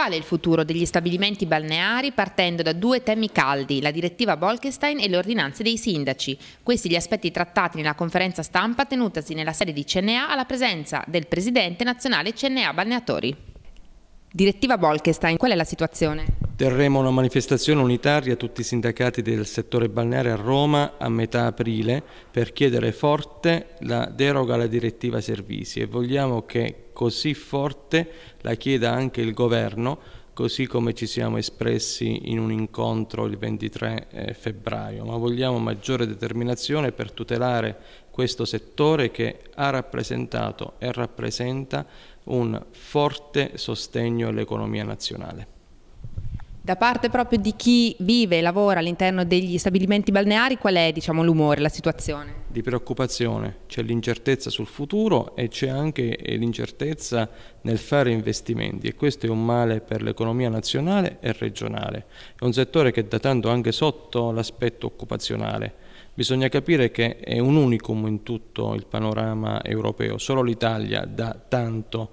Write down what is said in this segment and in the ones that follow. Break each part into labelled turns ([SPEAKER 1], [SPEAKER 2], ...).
[SPEAKER 1] Qual è il futuro degli stabilimenti balneari partendo da due temi caldi, la direttiva Bolkestein e le ordinanze dei sindaci? Questi gli aspetti trattati nella conferenza stampa tenutasi nella sede di CNA alla presenza del presidente nazionale CNA Balneatori. Direttiva Bolkestein, qual è la situazione?
[SPEAKER 2] Terremo una manifestazione unitaria a tutti i sindacati del settore balneare a Roma a metà aprile per chiedere forte la deroga alla direttiva servizi e vogliamo che così forte la chieda anche il governo, così come ci siamo espressi in un incontro il 23 eh, febbraio, ma vogliamo maggiore determinazione per tutelare questo settore che ha rappresentato e rappresenta un forte sostegno all'economia nazionale.
[SPEAKER 1] Da parte proprio di chi vive e lavora all'interno degli stabilimenti balneari, qual è diciamo, l'umore, la situazione?
[SPEAKER 2] Di preoccupazione, c'è l'incertezza sul futuro e c'è anche eh, l'incertezza nel fare investimenti e questo è un male per l'economia nazionale e regionale. È un settore che è datando anche sotto l'aspetto occupazionale. Bisogna capire che è un unicum in tutto il panorama europeo, solo l'Italia dà tanto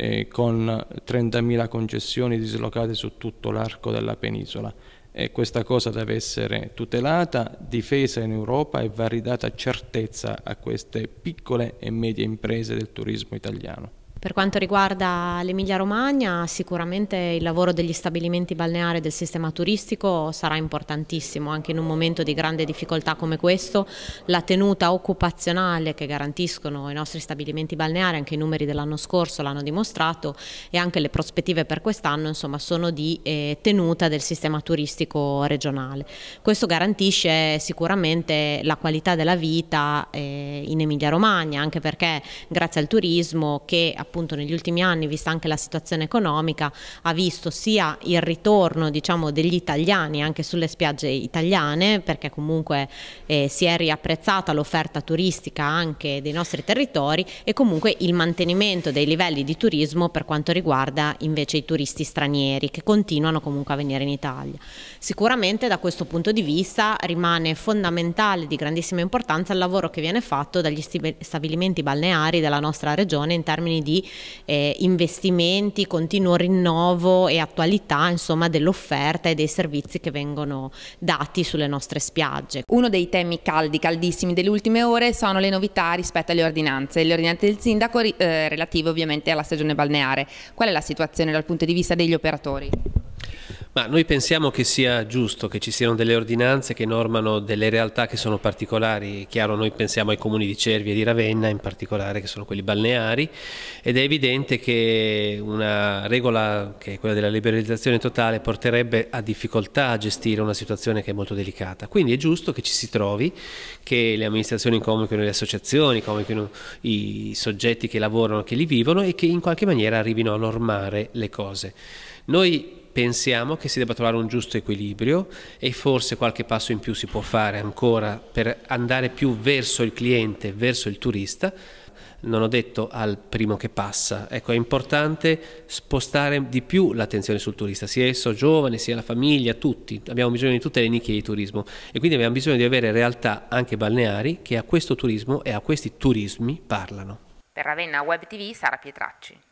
[SPEAKER 2] eh, con 30.000 concessioni dislocate su tutto l'arco della penisola. E questa cosa deve essere tutelata, difesa in Europa e va ridata certezza a queste piccole e medie imprese del turismo italiano.
[SPEAKER 3] Per quanto riguarda l'Emilia Romagna, sicuramente il lavoro degli stabilimenti balneari e del sistema turistico sarà importantissimo, anche in un momento di grande difficoltà come questo, la tenuta occupazionale che garantiscono i nostri stabilimenti balneari, anche i numeri dell'anno scorso l'hanno dimostrato e anche le prospettive per quest'anno insomma, sono di eh, tenuta del sistema turistico regionale. Questo garantisce sicuramente la qualità della vita eh, in Emilia Romagna, anche perché grazie al turismo che appunto appunto negli ultimi anni, vista anche la situazione economica, ha visto sia il ritorno diciamo, degli italiani anche sulle spiagge italiane, perché comunque eh, si è riapprezzata l'offerta turistica anche dei nostri territori e comunque il mantenimento dei livelli di turismo per quanto riguarda invece i turisti stranieri che continuano comunque a venire in Italia. Sicuramente da questo punto di vista rimane fondamentale di grandissima importanza il lavoro che viene fatto dagli stabilimenti balneari della nostra regione in termini di eh, investimenti, continuo rinnovo e attualità insomma, dell'offerta e dei servizi che vengono dati sulle nostre
[SPEAKER 1] spiagge. Uno dei temi caldi, caldissimi delle ultime ore sono le novità rispetto alle ordinanze, le ordinanze del sindaco eh, relative ovviamente alla stagione balneare. Qual è la situazione dal punto di vista degli operatori?
[SPEAKER 4] Ma noi pensiamo che sia giusto che ci siano delle ordinanze che normano delle realtà che sono particolari, chiaro noi pensiamo ai comuni di Cervia e di Ravenna in particolare che sono quelli balneari ed è evidente che una regola che è quella della liberalizzazione totale porterebbe a difficoltà a gestire una situazione che è molto delicata, quindi è giusto che ci si trovi, che le amministrazioni comunichino le associazioni, comunichino i soggetti che lavorano, che li vivono e che in qualche maniera arrivino a normare le cose. Noi pensiamo che si debba trovare un giusto equilibrio e forse qualche passo in più si può fare ancora per andare più verso il cliente, verso il turista, non ho detto al primo che passa. Ecco, è importante spostare di più l'attenzione sul turista, sia esso giovane, sia la famiglia, tutti. Abbiamo bisogno di tutte le nicchie di turismo e quindi abbiamo bisogno di avere realtà anche balneari che a questo turismo e a questi turismi parlano.
[SPEAKER 1] Per Ravenna Web TV Sara Pietracci.